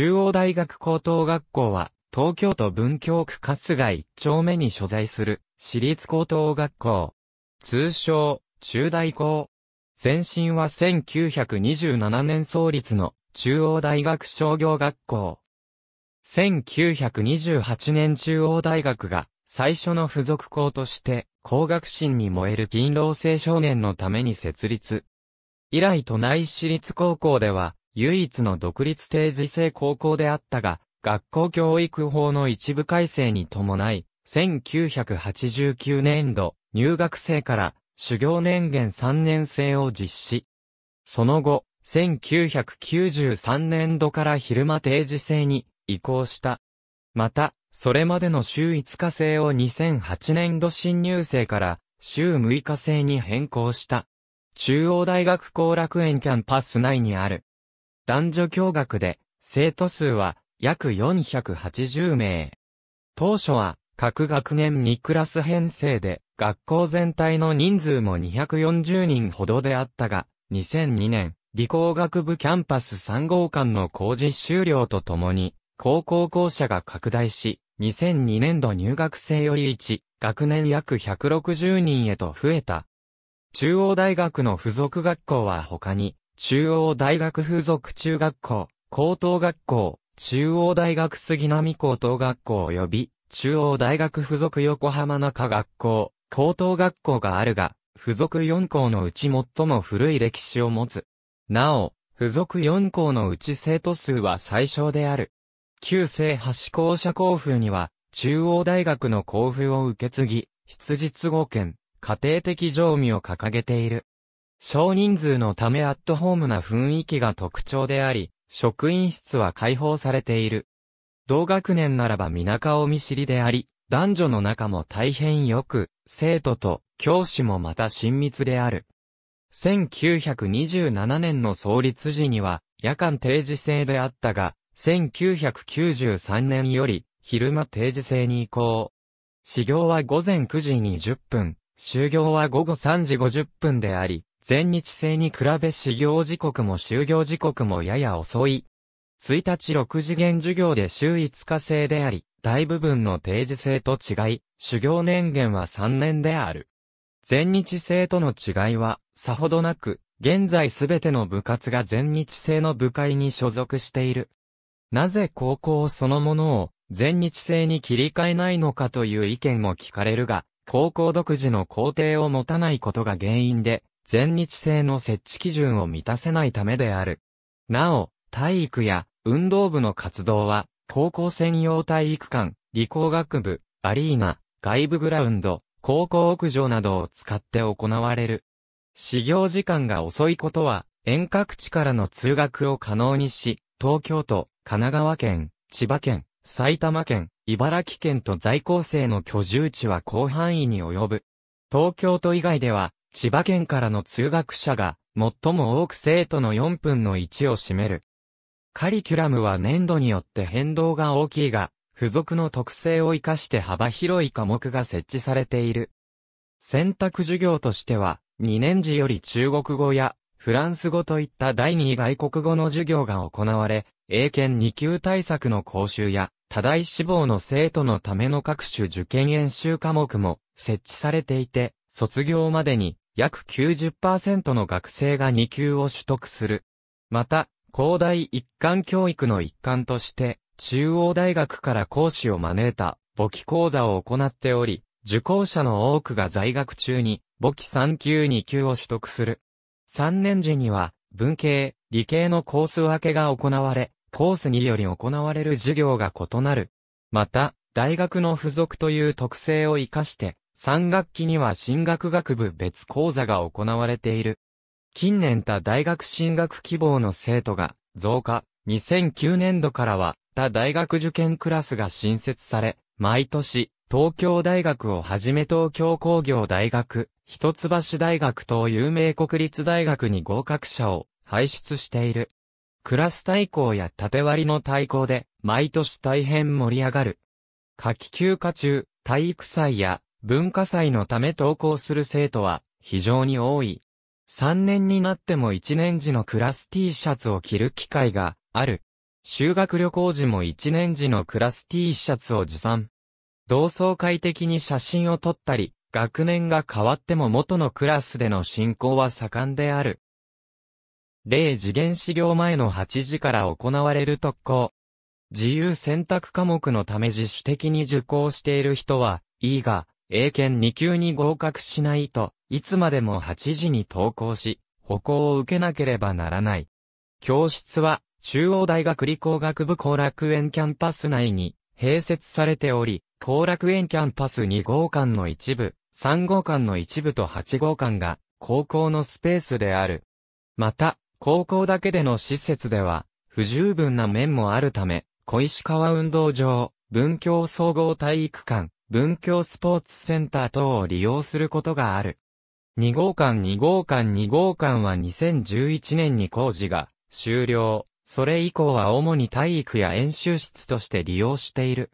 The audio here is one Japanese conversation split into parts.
中央大学高等学校は、東京都文京区春日一丁目に所在する、私立高等学校。通称、中大校。前身は1927年創立の中央大学商業学校。1928年中央大学が最初の付属校として工学心に燃える勤労青少年のために設立。以来都内私立高校では唯一の独立定時制高校であったが、学校教育法の一部改正に伴い、1989年度、入学生から修行年限3年制を実施。その後、1993年度から昼間定時制に移行した。また、それまでの週5日制を2008年度新入生から週6日制に変更した。中央大学後楽園キャンパス内にある男女共学で、生徒数は約480名。当初は、各学年2クラス編成で、学校全体の人数も240人ほどであったが、2002年、理工学部キャンパス3号館の工事終了とともに、高校校舎が拡大し、2002年度入学生より1、学年約160人へと増えた。中央大学の付属学校は他に、中央大学附属中学校、高等学校、中央大学杉並高等学校及び、中央大学附属横浜中学校、高等学校があるが、付属4校のうち最も古い歴史を持つ。なお、付属4校のうち生徒数は最小である。旧制橋校舎校風には、中央大学の校風を受け継ぎ、筆実語圏、家庭的常味を掲げている。少人数のためアットホームな雰囲気が特徴であり、職員室は開放されている。同学年ならば皆顔見知りであり、男女の仲も大変よく、生徒と教師もまた親密である。1927年の創立時には、夜間定時制であったが、1993年より、昼間定時制に移行。始業は午前9時20分、終業は午後3時50分であり、全日制に比べ始業時刻も就業時刻もやや遅い。1日6次元授業で週5日制であり、大部分の定時制と違い、修行年限は3年である。全日制との違いは、さほどなく、現在すべての部活が全日制の部会に所属している。なぜ高校そのものを全日制に切り替えないのかという意見も聞かれるが、高校独自の校庭を持たないことが原因で、全日制の設置基準を満たせないためである。なお、体育や運動部の活動は、高校専用体育館、理工学部、アリーナ、外部グラウンド、高校屋上などを使って行われる。始業時間が遅いことは、遠隔地からの通学を可能にし、東京都、神奈川県、千葉県、埼玉県、茨城県と在校生の居住地は広範囲に及ぶ。東京都以外では、千葉県からの通学者が、最も多く生徒の4分の1を占める。カリキュラムは年度によって変動が大きいが、付属の特性を活かして幅広い科目が設置されている。選択授業としては、2年時より中国語やフランス語といった第2外国語の授業が行われ、英検2級対策の講習や、多大志望の生徒のための各種受験演習科目も設置されていて、卒業までに約90%の学生が2級を取得する。また、広大一貫教育の一環として、中央大学から講師を招いた簿記講座を行っており、受講者の多くが在学中に簿記3級2級を取得する。3年時には、文系、理系のコース分けが行われ、コースにより行われる授業が異なる。また、大学の付属という特性を活かして、3学期には進学学部別講座が行われている。近年他大学進学希望の生徒が増加、2009年度からは他大学受験クラスが新設され、毎年東京大学をはじめ東京工業大学、一橋大学等有名国立大学に合格者を輩出している。クラス対抗や縦割りの対抗で毎年大変盛り上がる。夏季休暇中、体育祭や文化祭のため登校する生徒は非常に多い。3年になっても1年時のクラス T シャツを着る機会がある。修学旅行時も1年時のクラス T シャツを持参。同窓会的に写真を撮ったり、学年が変わっても元のクラスでの進行は盛んである。0次元始業前の8時から行われる特攻。自由選択科目のため自主的に受講している人は、いいが、英検2級に合格しないと、いつまでも8時に登校し、歩行を受けなければならない。教室は、中央大学理工学部後楽園キャンパス内に併設されており、後楽園キャンパス2号館の一部、3号館の一部と8号館が高校のスペースである。また、高校だけでの施設では、不十分な面もあるため、小石川運動場、文教総合体育館、文教スポーツセンター等を利用することがある。2号館2号館2号館は2011年に工事が終了。それ以降は主に体育や演習室として利用している。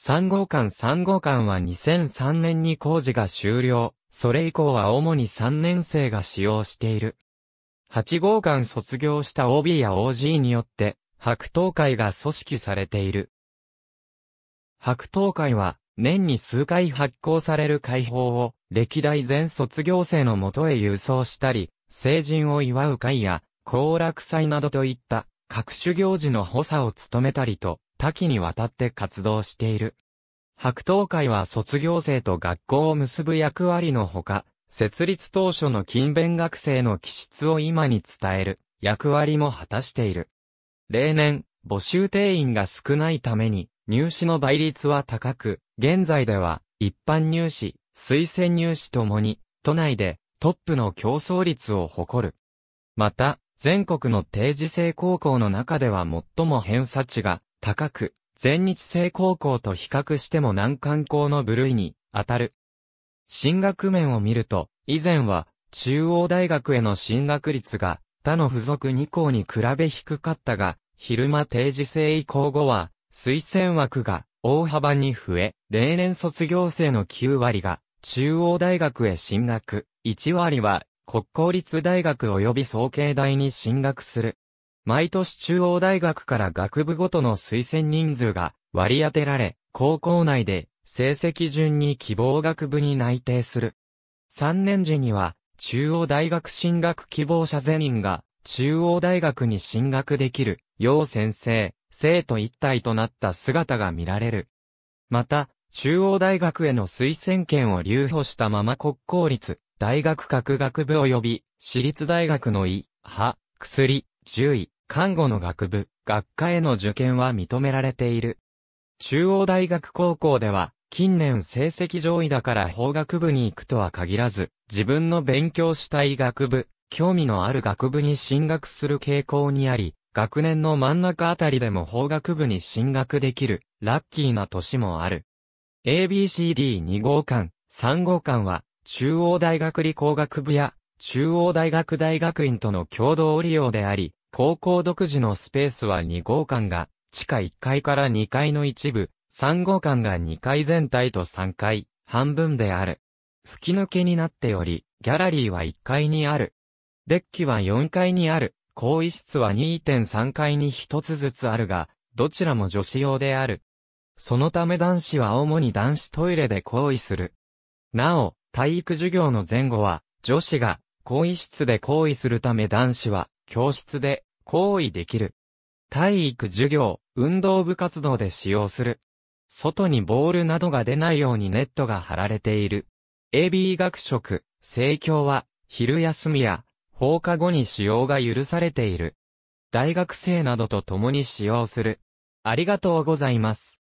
3号館3号館は2003年に工事が終了。それ以降は主に3年生が使用している。8号館卒業した OB や OG によって、白桃会が組織されている。白桃会は、年に数回発行される解放を、歴代全卒業生のもとへ郵送したり、成人を祝う会や、行楽祭などといった、各種行事の補佐を務めたりと、多岐にわたって活動している。白桃会は卒業生と学校を結ぶ役割のほか、設立当初の勤勉学生の気質を今に伝える役割も果たしている。例年、募集定員が少ないために、入試の倍率は高く、現在では一般入試、推薦入試ともに、都内でトップの競争率を誇る。また、全国の定時制高校の中では最も偏差値が高く、全日制高校と比較しても難関校の部類に当たる。進学面を見ると、以前は中央大学への進学率が他の付属2校に比べ低かったが、昼間定時制移行後は推薦枠が大幅に増え、例年卒業生の9割が中央大学へ進学、1割は国公立大学及び総計大に進学する。毎年中央大学から学部ごとの推薦人数が割り当てられ、高校内で成績順に希望学部に内定する。3年時には中央大学進学希望者全員が中央大学に進学できる、要先生、生徒一体となった姿が見られる。また、中央大学への推薦権を留保したまま国公立、大学各学部及び、私立大学の医、歯、薬、獣医、看護の学部、学科への受験は認められている。中央大学高校では、近年成績上位だから法学部に行くとは限らず、自分の勉強したい学部、興味のある学部に進学する傾向にあり、学年の真ん中あたりでも法学部に進学できる、ラッキーな年もある。ABCD2 号館、3号館は、中央大学理工学部や、中央大学大学院との共同利用であり、高校独自のスペースは2号館が、地下1階から2階の一部、3号館が2階全体と3階、半分である。吹き抜けになっており、ギャラリーは1階にある。デッキは4階にある。更衣室は2.3階に一つずつあるが、どちらも女子用である。そのため男子は主に男子トイレで行為する。なお、体育授業の前後は、女子が更衣室で行為するため男子は教室で行為できる。体育授業、運動部活動で使用する。外にボールなどが出ないようにネットが張られている。AB 学食、生協は、昼休みや放課後に使用が許されている。大学生などと共に使用する。ありがとうございます。